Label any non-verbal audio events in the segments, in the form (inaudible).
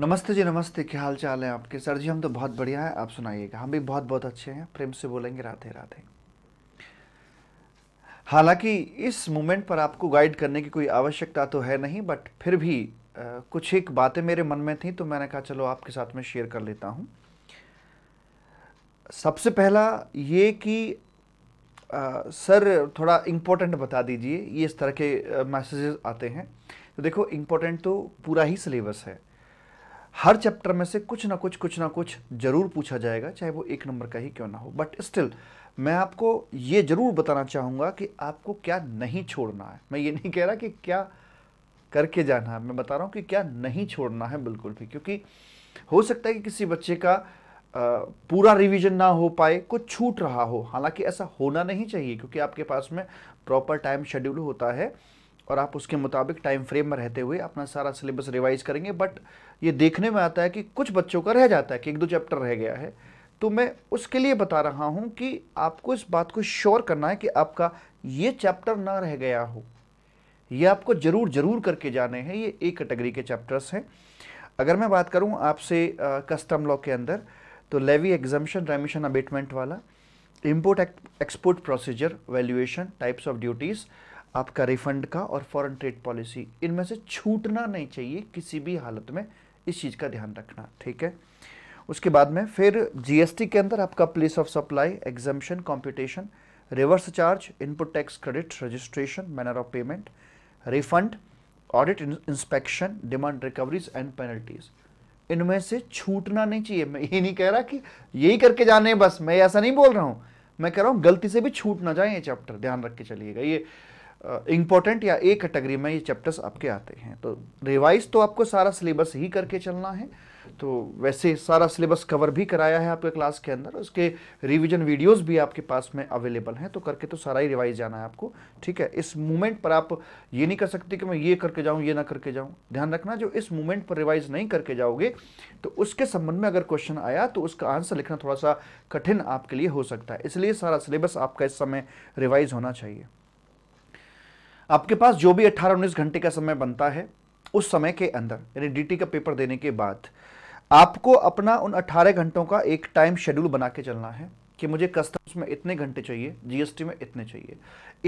नमस्ते जी नमस्ते क्या हाल चाल है आपके सर जी हम तो बहुत बढ़िया है आप सुनाइएगा हम भी बहुत बहुत अच्छे हैं प्रेम से बोलेंगे राधे राधे हालांकि इस मोमेंट पर आपको गाइड करने की कोई आवश्यकता तो है नहीं बट फिर भी आ, कुछ एक बातें मेरे मन में थी तो मैंने कहा चलो आपके साथ में शेयर कर लेता हूँ सबसे पहला ये कि आ, सर थोड़ा इम्पोर्टेंट बता दीजिए ये इस तरह के मैसेजेस आते हैं तो देखो इम्पोर्टेंट तो पूरा ही सिलेबस है हर चैप्टर में से कुछ ना कुछ कुछ ना कुछ ज़रूर पूछा जाएगा चाहे वो एक नंबर का ही क्यों ना हो बट स्टिल मैं आपको ये ज़रूर बताना चाहूँगा कि आपको क्या नहीं छोड़ना है मैं ये नहीं कह रहा कि क्या करके जाना है मैं बता रहा हूँ कि क्या नहीं छोड़ना है बिल्कुल भी क्योंकि हो सकता है कि किसी बच्चे का पूरा रिवीजन ना हो पाए कुछ छूट रहा हो हालांकि ऐसा होना नहीं चाहिए क्योंकि आपके पास में प्रॉपर टाइम शेड्यूल होता है और आप उसके मुताबिक टाइम फ्रेम में रहते हुए अपना सारा सिलेबस रिवाइज करेंगे बट ये देखने में आता है कि कुछ बच्चों का रह जाता है कि एक दो चैप्टर रह गया है तो मैं उसके लिए बता रहा हूँ कि आपको इस बात को श्योर करना है कि आपका ये चैप्टर ना रह गया हो ये आपको ज़रूर ज़रूर करके जाने हैं ये एक कैटेगरी के चैप्टर्स हैं अगर मैं बात करूँ आपसे कस्टम लॉ के अंदर तो लेवी एग्जामेशन रेमिशन अबेटमेंट वाला import export procedure valuation types of duties आपका रिफंड का और फॉरेन ट्रेड पॉलिसी इनमें से छूटना नहीं चाहिए किसी भी हालत में इस चीज़ का ध्यान रखना ठीक है उसके बाद में फिर जीएसटी के अंदर आपका place of supply exemption competition reverse charge input tax credit registration manner of payment refund audit inspection demand recoveries and penalties इनमें से छूटना नहीं चाहिए मैं ये नहीं कह रहा कि यही करके जाने बस मैं ऐसा नहीं बोल रहा हूँ मैं कह रहा हूँ गलती से भी छूट ना जाए ये चैप्टर ध्यान रख के चलिएगा ये इम्पॉर्टेंट या ए कैटेगरी में ये चैप्टर्स आपके आते हैं तो रिवाइज तो आपको सारा सिलेबस ही करके चलना है तो वैसे सारा सिलेबस कवर भी कराया है आपके क्लास के अंदर उसके रिवीजन वीडियोस भी आपके पास में अवेलेबल हैं तो करके तो सारा ही रिवाइज जाना है आपको ठीक है इस मूवमेंट पर आप ये नहीं कर सकते कि मैं ये करके जाऊँ ये ना करके जाऊँ ध्यान रखना जो इस मूवमेंट पर रिवाइज नहीं करके जाओगे तो उसके संबंध में अगर क्वेश्चन आया तो उसका आंसर लिखना थोड़ा सा कठिन आपके लिए हो सकता है इसलिए सारा सिलेबस आपका इस समय रिवाइज होना चाहिए आपके पास जो भी 18-19 घंटे का समय बनता है उस समय के अंदर यानी डीटी का पेपर देने के बाद आपको अपना उन 18 घंटों का एक टाइम शेड्यूल बना के चलना है कि मुझे कस्टम्स में इतने घंटे चाहिए जीएसटी में इतने चाहिए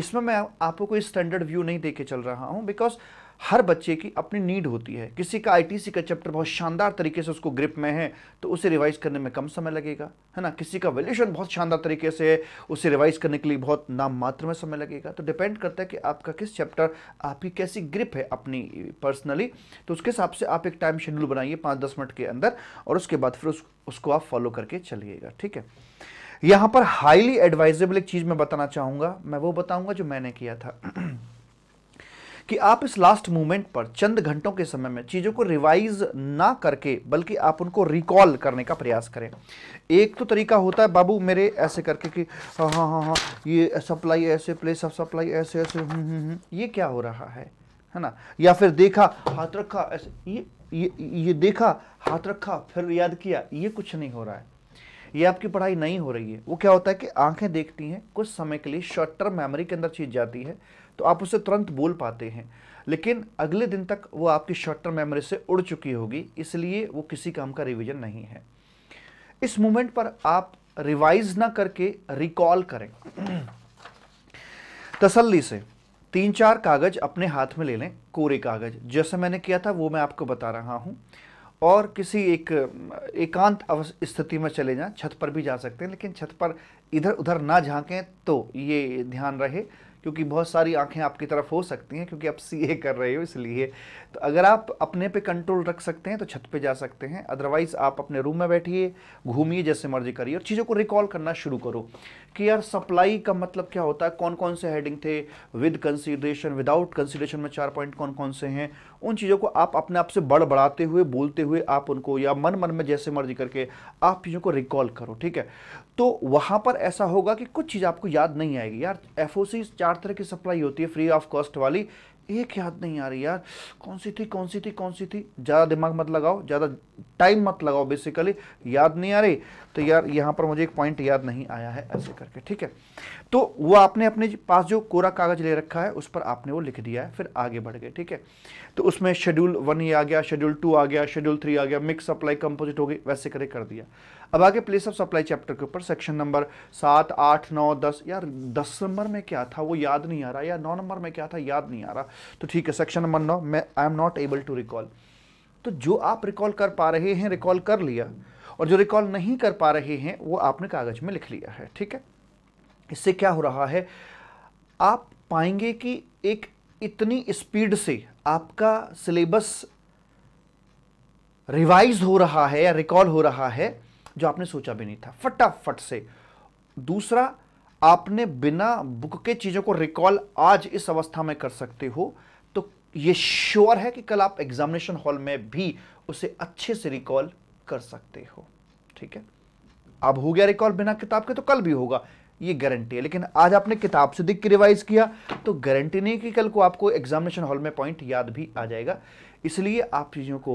इसमें मैं आपको कोई स्टैंडर्ड व्यू नहीं दे के चल रहा हूँ बिकॉज हर बच्चे की अपनी नीड होती है किसी का आईटीसी का चैप्टर बहुत शानदार तरीके से उसको ग्रिप में है तो उसे रिवाइज करने में कम समय लगेगा है ना किसी का वैल्यूशन बहुत शानदार तरीके से है उसे रिवाइज करने के लिए बहुत नाम मात्र में समय लगेगा तो डिपेंड करता है कि आपका किस चैप्टर आपकी कैसी ग्रिप है अपनी पर्सनली तो उसके हिसाब से आप एक टाइम शेड्यूल बनाइए पाँच दस मिनट के अंदर और उसके बाद फिर उसको आप फॉलो करके चलिएगा ठीक है यहाँ पर हाईली एडवाइजेबल एक चीज़ मैं बताना चाहूँगा मैं वो बताऊँगा जो मैंने किया था (clears throat) कि आप इस लास्ट मोमेंट पर चंद घंटों के समय में चीज़ों को रिवाइज ना करके बल्कि आप उनको रिकॉल करने का प्रयास करें एक तो तरीका होता है बाबू मेरे ऐसे करके कि हाँ हाँ हाँ हाँ ये सप्लाई ऐसे प्लेस ऑफ सप्लाई ऐसे ऐसे हुँ, हुँ, हुँ, ये क्या हो रहा है है ना या फिर देखा हाथ रखा ऐसे ये ये ये देखा हाथ रखा फिर याद किया ये कुछ नहीं हो रहा है ये आपकी पढ़ाई नहीं हो रही है वो क्या होता है कि आंखें देखती हैं कुछ समय के लिए शॉर्ट टर्म मेमोरी के अंदर चीज़ जाती है तो आप उसे तुरंत बोल पाते हैं लेकिन अगले दिन तक वो आपकी शॉर्ट टर्म मेमोरी से उड़ चुकी होगी इसलिए वो किसी काम का रिविजन नहीं है इस मोमेंट पर आप रिवाइज ना करके रिकॉल करें तसल्ली से तीन चार कागज अपने हाथ में ले लें कोरे कागज जैसे मैंने किया था वो मैं आपको बता रहा हूं और किसी एक एकांत स्थिति में चले जाएं छत पर भी जा सकते हैं लेकिन छत पर इधर उधर ना झांकें तो ये ध्यान रहे क्योंकि बहुत सारी आंखें आपकी तरफ हो सकती हैं क्योंकि आप सी कर रहे हो इसलिए तो अगर आप अपने पे कंट्रोल रख सकते हैं तो छत पे जा सकते हैं अदरवाइज़ आप अपने रूम में बैठिए घूमिए जैसे मर्जी करिए और चीज़ों को रिकॉल करना शुरू करो कि यार सप्लाई का मतलब क्या होता है कौन कौन से हेडिंग थे विद कंसिडरेशन विदाउट कंसिडरेशन में चार पॉइंट कौन कौन से हैं उन चीज़ों को आप अपने आप से बढ़ बढ़ाते हुए बोलते हुए आप उनको या मन मन में जैसे मर्जी करके आप चीज़ों को रिकॉल करो ठीक है तो वहाँ पर ऐसा होगा कि कुछ चीज़ आपको याद नहीं आएगी यार एफ चार तरह की सप्लाई होती है फ्री ऑफ कॉस्ट वाली एक याद नहीं आ रही यार कौन सी थी कौन सी थी कौन सी थी ज़्यादा दिमाग मत लगाओ ज़्यादा टाइम मत लगाओ बेसिकली याद नहीं आ रही तो यार यहाँ पर मुझे एक पॉइंट याद नहीं आया है ऐसे करके ठीक है तो वो आपने अपने पास जो कोरा कागज़ ले रखा है उस पर आपने वो लिख दिया है फिर आगे बढ़ गए ठीक है तो उसमें शेड्यूल वन ही आ गया शेड्यूल टू आ गया शेड्यूल थ्री आ गया मिक्स सप्लाई कंपोजिट हो गई वैसे करे कर दिया अब आगे प्लेस ऑफ सप्लाई चैप्टर के ऊपर सेक्शन नंबर सात आठ नौ दस यार दस नंबर में क्या था वो याद नहीं आ रहा या नौ नंबर में क्या था याद नहीं आ रहा तो ठीक है सेक्शन नंबर नौ मैं I am not able to recall तो जो आप रिकॉल कर पा रहे हैं रिकॉल कर लिया और जो रिकॉल नहीं कर पा रहे हैं वो आपने कागज़ में लिख लिया है ठीक है इससे क्या हो रहा है आप पाएंगे कि एक इतनी स्पीड से आपका सिलेबस रिवाइज हो रहा है या रिकॉल हो रहा है जो आपने सोचा भी नहीं था फटाफट से दूसरा आपने बिना बुक के चीज़ों को रिकॉल आज इस अवस्था में कर सकते हो तो ये श्योर है कि कल आप एग्जामिनेशन हॉल में भी उसे अच्छे से रिकॉल कर सकते हो ठीक है अब हो गया रिकॉल बिना किताब के तो कल भी होगा ये गारंटी है लेकिन आज आपने किताब से दिख के रिवाइज किया तो गारंटी नहीं कि कल को आपको एग्जामिनेशन हॉल में पॉइंट याद भी आ जाएगा इसलिए आप चीज़ों को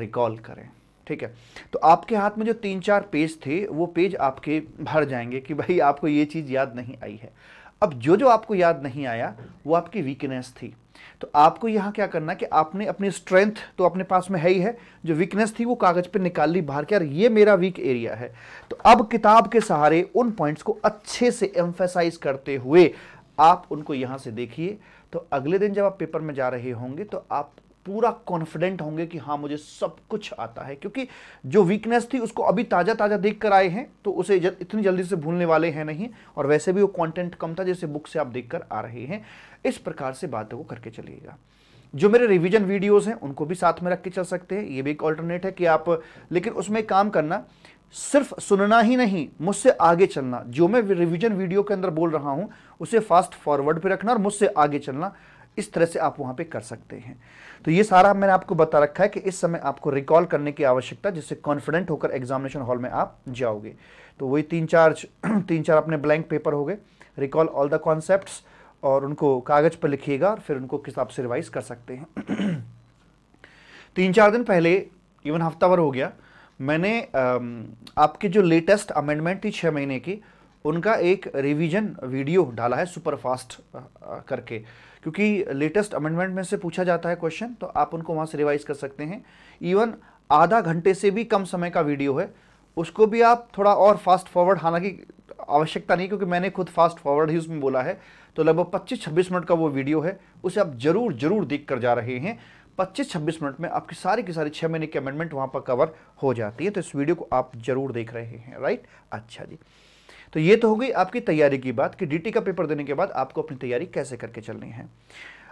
रिकॉल करें ठीक है तो आपके हाथ में जो तीन चार पेज थे वो पेज आपके भर जाएंगे कि भाई आपको ये चीज़ याद नहीं आई है अब जो जो आपको याद नहीं आया वो आपकी वीकनेस थी तो आपको यहां क्या करना कि आपने अपनी स्ट्रेंथ तो अपने पास में है ही है जो वीकनेस थी वो कागज पे निकाल ली बाहर के यार ये मेरा वीक एरिया है तो अब किताब के सहारे उन पॉइंट्स को अच्छे से एम्फेसाइज करते हुए आप उनको यहां से देखिए तो अगले दिन जब आप पेपर में जा रहे होंगे तो आप पूरा कॉन्फिडेंट होंगे कि हाँ मुझे सब कुछ आता है क्योंकि जो वीकनेस थी उसको अभी ताज़ा ताज़ा देख कर आए हैं तो उसे जल, इतनी जल्दी से भूलने वाले हैं नहीं और वैसे भी वो कंटेंट कम था जैसे बुक से आप देख कर आ रहे हैं इस प्रकार से बातों को करके चलिएगा जो मेरे रिवीजन वीडियोस हैं उनको भी साथ में रख के चल सकते हैं ये भी एक ऑल्टरनेट है कि आप लेकिन उसमें काम करना सिर्फ सुनना ही नहीं मुझसे आगे चलना जो मैं रिवीजन वीडियो के अंदर बोल रहा हूँ उसे फास्ट फॉरवर्ड पे रखना और मुझसे आगे चलना इस तरह से आप वहां पे कर सकते हैं तो ये सारा मैंने आपको बता रखा है कि इस समय आपको रिकॉल करने की आवश्यकता जिससे कॉन्फिडेंट होकर एग्जामिनेशन हॉल में आप जाओगे तो वही तीन चार (clears throat) तीन चार अपने ब्लैंक पेपर हो गए रिकॉल ऑल द कॉन्सेप्ट और उनको कागज़ पर लिखिएगा और फिर उनको किताब से रिवाइज कर सकते हैं (clears throat) तीन चार दिन पहले इवन हफ्ता भर हो गया मैंने आपके जो लेटेस्ट अमेंडमेंट थी छः महीने की उनका एक रिवीजन वीडियो डाला है सुपर फास्ट करके क्योंकि लेटेस्ट अमेंडमेंट में से पूछा जाता है क्वेश्चन तो आप उनको वहाँ से रिवाइज कर सकते हैं इवन आधा घंटे से भी कम समय का वीडियो है उसको भी आप थोड़ा और फास्ट फॉरवर्ड हालांकि आवश्यकता नहीं क्योंकि मैंने खुद फास्ट फॉरवर्ड ही उसमें बोला है तो लगभग 25-26 मिनट का वो वीडियो है उसे आप जरूर जरूर देख कर जा रहे हैं 25-26 मिनट में आपकी सारी की सारी छः महीने की अमेंडमेंट वहाँ पर कवर हो जाती है तो इस वीडियो को आप जरूर देख रहे हैं राइट अच्छा जी तो ये तो हो गई आपकी तैयारी की बात कि डीटी का पेपर देने के बाद आपको अपनी तैयारी कैसे करके चलनी है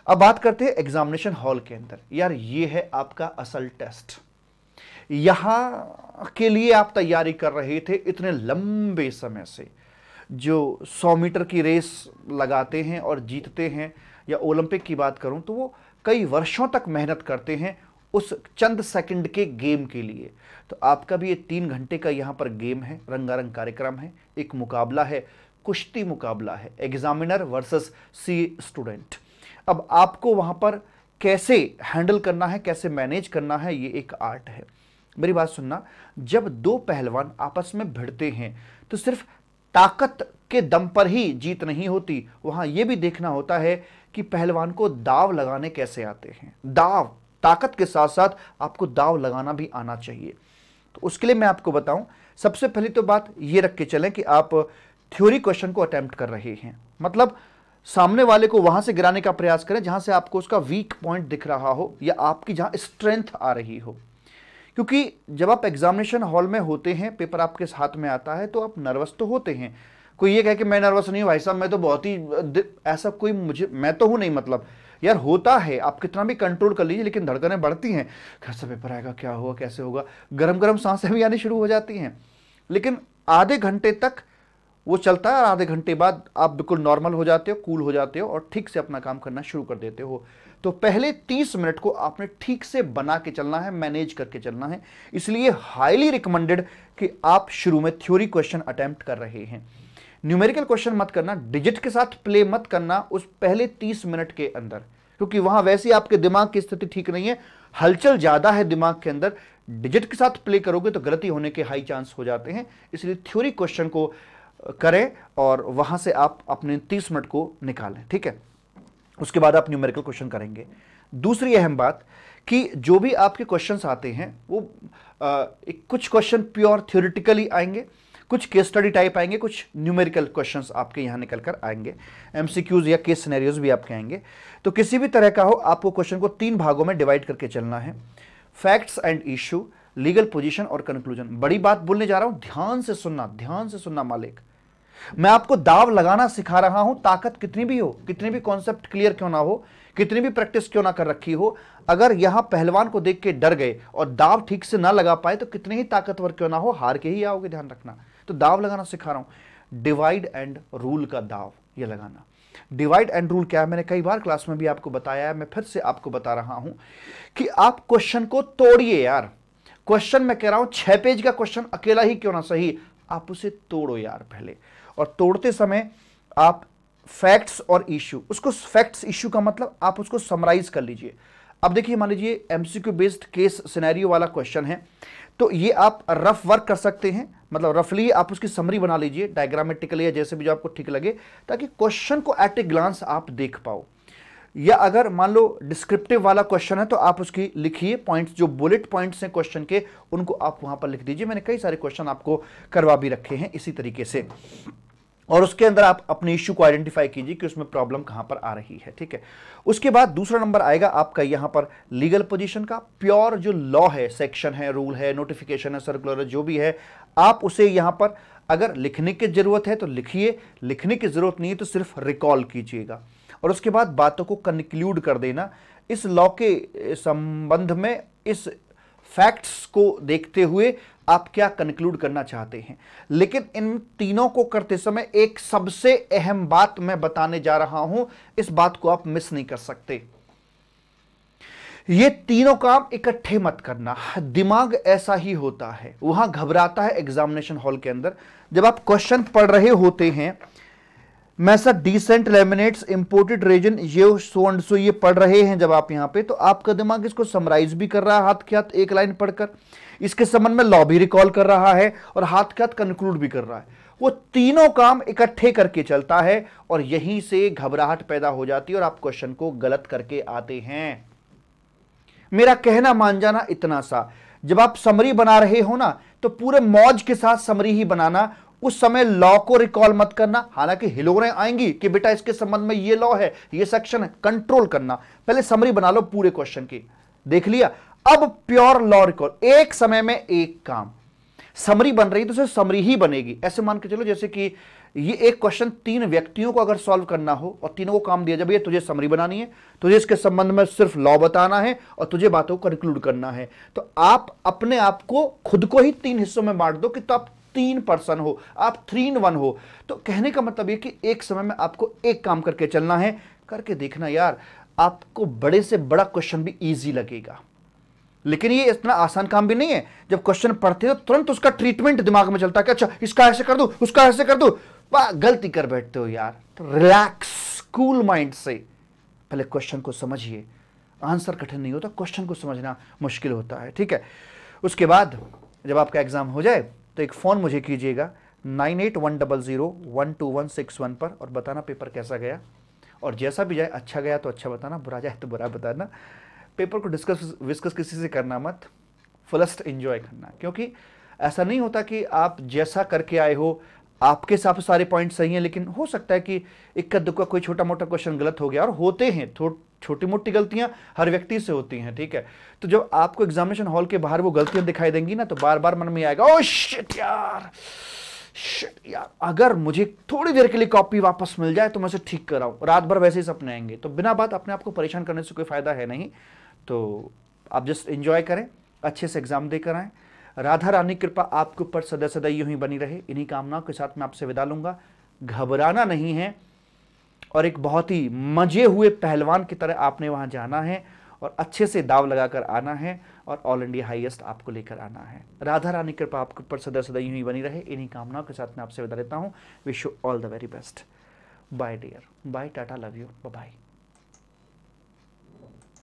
अब बात करते हैं एग्जामिनेशन हॉल के अंदर यार ये है आपका असल टेस्ट यहां के लिए आप तैयारी कर रहे थे इतने लंबे समय से जो 100 मीटर की रेस लगाते हैं और जीतते हैं या ओलंपिक की बात करूं तो वो कई वर्षों तक मेहनत करते हैं उस चंद सेकंड के गेम के लिए तो आपका भी ये तीन घंटे का यहाँ पर गेम है रंगारंग कार्यक्रम है एक मुकाबला है कुश्ती मुकाबला है एग्जामिनर वर्सेस सी स्टूडेंट अब आपको वहाँ पर कैसे हैंडल करना है कैसे मैनेज करना है ये एक आर्ट है मेरी बात सुनना जब दो पहलवान आपस में भिड़ते हैं तो सिर्फ ताकत के दम पर ही जीत नहीं होती वहाँ ये भी देखना होता है कि पहलवान को दाव लगाने कैसे आते हैं दाव ताकत के साथ साथ आपको दाव लगाना भी आना चाहिए तो उसके लिए मैं आपको बताऊं सबसे पहली तो बात ये रख के चलें कि आप थ्योरी क्वेश्चन को अटैम्प्ट कर रहे हैं मतलब सामने वाले को वहां से गिराने का प्रयास करें जहां से आपको उसका वीक पॉइंट दिख रहा हो या आपकी जहां स्ट्रेंथ आ रही हो क्योंकि जब आप एग्जामिनेशन हॉल में होते हैं पेपर आपके हाथ में आता है तो आप नर्वस तो होते हैं कोई ये कहे कि मैं नर्वस नहीं हूं भाई साहब मैं तो बहुत ही ऐसा कोई मुझे मैं तो हूं नहीं मतलब यार होता है आप कितना भी कंट्रोल कर लीजिए लेकिन धड़कने बढ़ती हैं घर पेपर आएगा क्या होगा कैसे होगा गर्म गर्म सांसें भी आने शुरू हो जाती हैं लेकिन आधे घंटे तक वो चलता है और आधे घंटे बाद आप बिल्कुल नॉर्मल हो जाते हो कूल हो जाते हो और ठीक से अपना काम करना शुरू कर देते हो तो पहले 30 मिनट को आपने ठीक से बना के चलना है मैनेज करके चलना है इसलिए हाईली रिकमेंडेड कि आप शुरू में थ्योरी क्वेश्चन अटैम्प्ट कर रहे हैं न्यूमेरिकल क्वेश्चन मत करना डिजिट के साथ प्ले मत करना उस पहले तीस मिनट के अंदर क्योंकि वहां वैसे ही आपके दिमाग की स्थिति ठीक नहीं है हलचल ज्यादा है दिमाग के अंदर डिजिट के साथ प्ले करोगे तो गलती होने के हाई चांस हो जाते हैं इसलिए थ्योरी क्वेश्चन को करें और वहां से आप अपने तीस मिनट को निकालें ठीक है उसके बाद आप न्यूमेरिकल क्वेश्चन करेंगे दूसरी अहम बात कि जो भी आपके क्वेश्चंस आते हैं वो आ, एक कुछ क्वेश्चन प्योर थ्योरिटिकली आएंगे कुछ केस स्टडी टाइप आएंगे कुछ न्यूमेरिकल क्वेश्चंस आपके यहाँ निकल कर आएंगे एमसीक्यूज या केस सिनेरियोज भी आपके आएंगे तो किसी भी तरह का हो आपको क्वेश्चन को तीन भागों में डिवाइड करके चलना है facts and issue legal position और कंक्लूजन बड़ी बात बोलने जा रहा हूँ ध्यान से सुनना ध्यान से सुनना मालिक मैं आपको दाव लगाना सिखा रहा हूं ताकत कितनी भी हो कितनी भी कॉन्सेप्ट क्लियर क्यों ना हो कितनी भी प्रैक्टिस क्यों ना कर रखी हो अगर यहां पहलवान को देख के डर गए और दाव ठीक से ना लगा पाए तो कितने ही ताकतवर क्यों ना हो हार के ही आओगे ध्यान रखना तो दाव लगाना सिखा रहा हूं डिवाइड एंड रूल का दाव ये लगाना डिवाइड एंड रूल क्या है मैंने कई बार क्लास में भी आपको बताया है मैं फिर से आपको बता रहा हूं कि आप क्वेश्चन को तोड़िए यार क्वेश्चन मैं कह रहा हूं छह पेज का क्वेश्चन अकेला ही क्यों ना सही आप उसे तोड़ो यार पहले और तोड़ते समय आप फैक्ट्स और इश्यू उसको फैक्ट्स इश्यू का मतलब आप उसको समराइज कर लीजिए अब देखिए मान लीजिए एमसीक्यू बेस्ड केस सिनेरियो वाला क्वेश्चन है तो ये आप रफ वर्क कर सकते हैं मतलब रफली आप उसकी समरी बना लीजिए डायग्रामेटिकली या जैसे भी जो आपको ठीक लगे ताकि क्वेश्चन को एट ए ग्लांस आप देख पाओ या अगर मान लो डिस्क्रिप्टिव वाला क्वेश्चन है तो आप उसकी लिखिए पॉइंट्स जो बुलेट पॉइंट्स हैं क्वेश्चन के उनको आप वहां पर लिख दीजिए मैंने कई सारे क्वेश्चन आपको करवा भी रखे हैं इसी तरीके से और उसके अंदर आप अपने इश्यू को आइडेंटिफाई कीजिए कि उसमें प्रॉब्लम कहाँ पर आ रही है ठीक है उसके बाद दूसरा नंबर आएगा आपका यहाँ पर लीगल पोजीशन का प्योर जो लॉ है सेक्शन है रूल है नोटिफिकेशन है सर्कुलर है जो भी है आप उसे यहाँ पर अगर लिखने की ज़रूरत है तो लिखिए लिखने की ज़रूरत नहीं है तो सिर्फ रिकॉल कीजिएगा और उसके बाद बातों को कंक्लूड कर देना इस लॉ के संबंध में इस फैक्ट्स को देखते हुए आप क्या कंक्लूड करना चाहते हैं लेकिन इन तीनों को करते समय एक सबसे अहम बात मैं बताने जा रहा हूं इस बात को आप मिस नहीं कर सकते ये तीनों काम इकट्ठे मत करना दिमाग ऐसा ही होता है वहां घबराता है एग्जामिनेशन हॉल के अंदर जब आप क्वेश्चन पढ़ रहे होते हैं मैं sir decent laminates imported resin ये सो एंड सो ये पढ़ रहे हैं जब आप यहां पे तो आपका दिमाग इसको समराइज भी कर रहा है हाथ के हाथ एक लाइन पढ़कर इसके संबंध में लॉ भी रिकॉल कर रहा है और हाथ के हाथ कंक्लूड भी कर रहा है वो तीनों काम इकट्ठे करके चलता है और यहीं से घबराहट पैदा हो जाती है और आप क्वेश्चन को गलत करके आते हैं मेरा कहना मान जाना इतना सा जब आप समरी बना रहे हो ना तो पूरे मौज के साथ समरी ही बनाना उस समय लॉ को रिकॉल मत करना हालांकि हिलोरें आएंगी कि बेटा इसके संबंध में ये लॉ है ये सेक्शन है कंट्रोल करना पहले समरी बना लो पूरे क्वेश्चन की देख लिया अब प्योर लॉ रिकॉल एक समय में एक काम समरी बन रही तो सिर्फ समरी ही बनेगी ऐसे मान के चलो जैसे कि ये एक क्वेश्चन तीन व्यक्तियों को अगर सॉल्व करना हो और तीनों को काम दिया जाए भैया तुझे समरी बनानी है तुझे इसके संबंध में सिर्फ लॉ बताना है और तुझे बातों को कंक्लूड करना है तो आप अपने आप को खुद को ही तीन हिस्सों में बांट दो कि तो आप तीन पर्सन हो आप थ्री इन वन हो तो कहने का मतलब ये कि एक समय में आपको एक काम करके चलना है करके देखना यार आपको बड़े से बड़ा क्वेश्चन भी ईजी लगेगा लेकिन ये इतना आसान काम भी नहीं है जब क्वेश्चन पढ़ते हो तुरंत उसका ट्रीटमेंट दिमाग में चलता है कि अच्छा इसका ऐसे कर दो उसका ऐसे कर दो वाह गलती कर बैठते हो यार तो रिलैक्स कूल माइंड से पहले क्वेश्चन को समझिए आंसर कठिन नहीं होता क्वेश्चन को समझना मुश्किल होता है ठीक है उसके बाद जब आपका एग्जाम हो जाए तो एक फ़ोन मुझे कीजिएगा nine eight one double zero one two one six one पर और बताना पेपर कैसा गया और जैसा भी जाए अच्छा गया तो अच्छा बताना बुरा जाए तो बुरा बताना पेपर को डिस्कस विस्कस किसी से करना मत फुलस्ट इन्जॉय करना क्योंकि ऐसा नहीं होता कि आप जैसा करके आए हो आपके हिसाब से सारे पॉइंट सही हैं लेकिन हो सकता है कि इक्का दुक्का कोई छोटा मोटा क्वेश्चन गलत हो गया और होते हैं छोटी मोटी गलतियां हर व्यक्ति से होती हैं ठीक है तो जब आपको एग्जामिनेशन हॉल के बाहर वो गलतियां दिखाई देंगी ना तो बार बार मन में आएगा ओ शिट यार शिट यार अगर मुझे थोड़ी देर के लिए कॉपी वापस मिल जाए तो मैं उसे ठीक कराऊँ रात भर वैसे ही सपने आएंगे तो बिना बात अपने आप को परेशान करने से कोई फ़ायदा है नहीं तो आप जस्ट इंजॉय करें अच्छे से एग्ज़ाम देकर कर आएँ राधा रानी कृपा आपके ऊपर सदा सदा यू ही बनी रहे इन्हीं कामनाओं के साथ मैं आपसे विदा लूंगा घबराना नहीं है और एक बहुत ही मजे हुए पहलवान की तरह आपने वहां जाना है और अच्छे से दाव लगाकर आना है और ऑल इंडिया हाईएस्ट आपको लेकर आना है राधा रानी कृपा आपके ऊपर सदा सदा यू ही बनी रहे इन्हीं कामनाओं के साथ मैं आपसे विदा लेता हूँ wish you all the very best bye dear bye tata love you bye